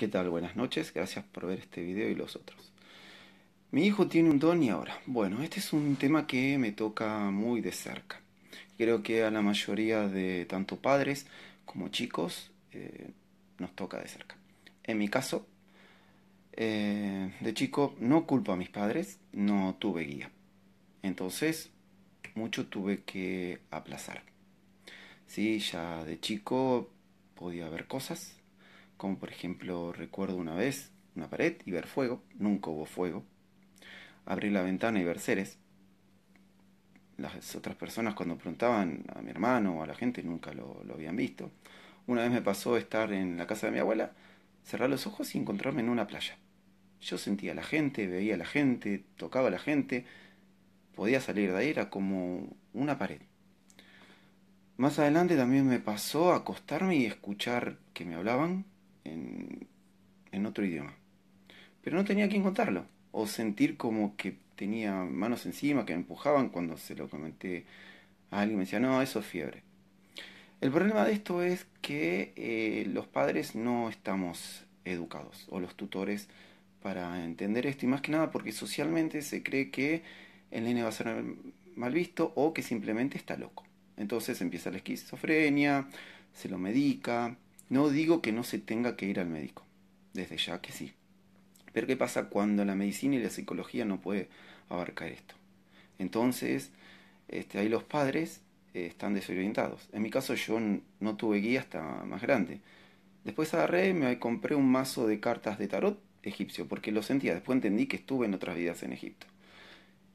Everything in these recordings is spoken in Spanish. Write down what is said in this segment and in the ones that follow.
¿Qué tal? Buenas noches, gracias por ver este video y los otros. Mi hijo tiene un don y ahora. Bueno, este es un tema que me toca muy de cerca. Creo que a la mayoría de tanto padres como chicos eh, nos toca de cerca. En mi caso, eh, de chico no culpo a mis padres, no tuve guía. Entonces, mucho tuve que aplazar. Sí, ya de chico podía haber cosas, como por ejemplo recuerdo una vez una pared y ver fuego, nunca hubo fuego, abrir la ventana y ver seres. Las otras personas cuando preguntaban a mi hermano o a la gente nunca lo, habían visto. Una vez me pasó estar en la casa de mi abuela, cerrar los ojos y encontrarme en una playa. Yo sentía a la gente, veía a la gente, tocaba a la gente, podía salir de ahí, era como una pared. Más adelante también me pasó acostarme y escuchar que me hablaban en, otro idioma. Pero no tenía quien contarlo, o sentir como que tenía manos encima, que me empujaban cuando se lo comenté a alguien, me decía, no, eso es fiebre. El problema de esto es que eh, los padres no estamos educados, o los tutores, para entender esto, y más que nada porque socialmente se cree que el nene va a ser mal visto o que simplemente está loco. Entonces empieza la esquizofrenia, se lo medica, no digo que no se tenga que ir al médico, desde ya que sí. Pero ¿qué pasa cuando la medicina y la psicología no puede abarcar esto? Entonces, este, ahí los padres eh, están desorientados. En mi caso yo no tuve guía hasta más grande. Después agarré, me compré un mazo de cartas de tarot egipcio, porque lo sentía. Después entendí que estuve en otras vidas en Egipto.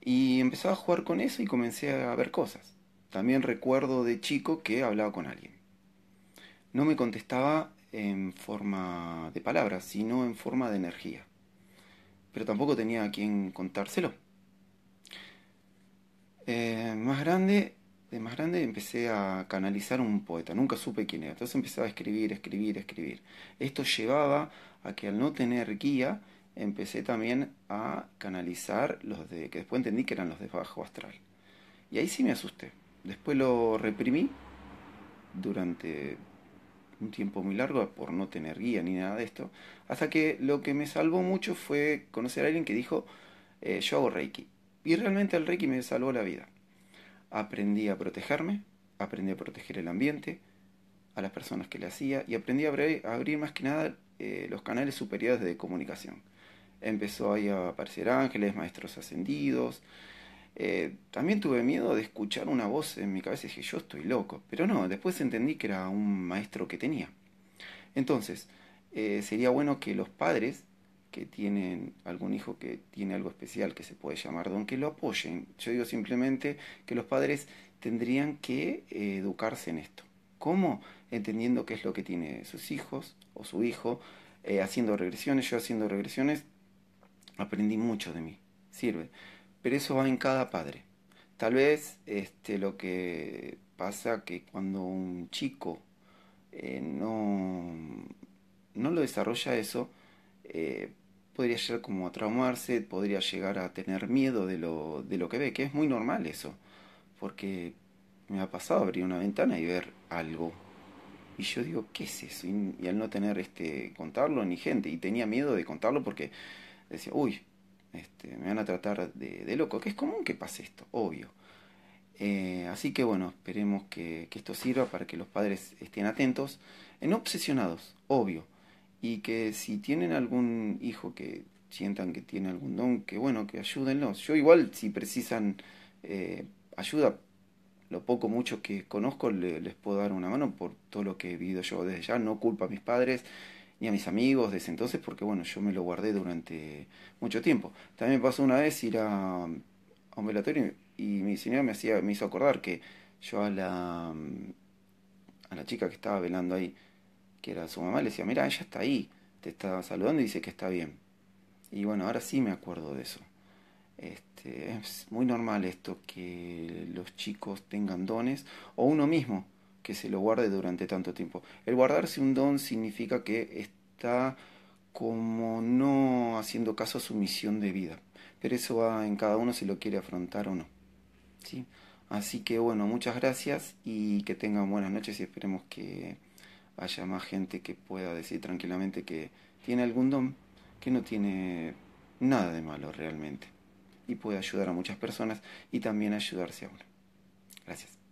Y empezaba a jugar con eso y comencé a ver cosas. También recuerdo de chico que hablaba con alguien no me contestaba en forma de palabras, sino en forma de energía. Pero tampoco tenía a quien contárselo. Eh, más grande, de más grande empecé a canalizar un poeta, nunca supe quién era. Entonces empecé a escribir, escribir, escribir. Esto llevaba a que al no tener guía, empecé también a canalizar los de que después entendí que eran los de bajo astral. Y ahí sí me asusté. Después lo reprimí durante un tiempo muy largo por no tener guía ni nada de esto, hasta que lo que me salvó mucho fue conocer a alguien que dijo, eh, yo hago Reiki. Y realmente el Reiki me salvó la vida. Aprendí a protegerme, aprendí a proteger el ambiente, a las personas que le hacía y aprendí a abrir, más que nada eh, los canales superiores de comunicación. Empezó ahí a aparecer ángeles, maestros ascendidos, eh, también tuve miedo de escuchar una voz en mi cabeza y dije, yo estoy loco. Pero no, después entendí que era un maestro que tenía. Entonces, eh, sería bueno que los padres que tienen algún hijo que tiene algo especial que se puede llamar don, que lo apoyen. Yo digo simplemente que los padres tendrían que eh, educarse en esto. ¿Cómo? Entendiendo qué es lo que tiene sus hijos o su hijo, haciendo regresiones. Yo haciendo regresiones aprendí mucho de mí. Sirve pero eso va en cada padre. Tal vez este, lo que pasa que cuando un chico eh, no, no, lo desarrolla eso, eh, podría llegar como a traumarse, podría llegar a tener miedo de lo, de lo que ve, que es muy normal eso, porque me ha pasado abrir una ventana y ver algo. Y yo digo, ¿qué es eso? Y, y al no tener este contarlo ni gente, y tenía miedo de contarlo porque decía, uy, este, me van a tratar de, loco, que es común que pase esto, obvio. Eh, así que bueno, esperemos que, esto sirva para que los padres estén atentos, en obsesionados, obvio, y que si tienen algún hijo que sientan que tiene algún don, que bueno, que ayúdenlos. Yo igual, si precisan eh, ayuda, lo poco, mucho que conozco, les puedo dar una mano por todo lo que he vivido yo desde ya, no culpa a mis padres, ni a mis amigos desde entonces, porque bueno, yo me lo guardé durante mucho tiempo. También pasó una vez ir a, un velatorio y, y, mi señora me, hacía, me hizo acordar que yo a la, a la chica que estaba velando ahí, que era su mamá, le decía, mira, ella está ahí, te está saludando y dice que está bien. Y bueno, ahora sí me acuerdo de eso. Este, es muy normal esto, que los chicos tengan dones, o uno mismo, que se lo guarde durante tanto tiempo. El guardarse un don significa que está como no haciendo caso a su misión de vida. Pero eso va en cada uno si lo quiere afrontar o no. ¿sí? Así que bueno, muchas gracias y que tengan buenas noches y esperemos que haya más gente que pueda decir tranquilamente que tiene algún don que no tiene nada de malo realmente y puede ayudar a muchas personas y también ayudarse a uno. Gracias.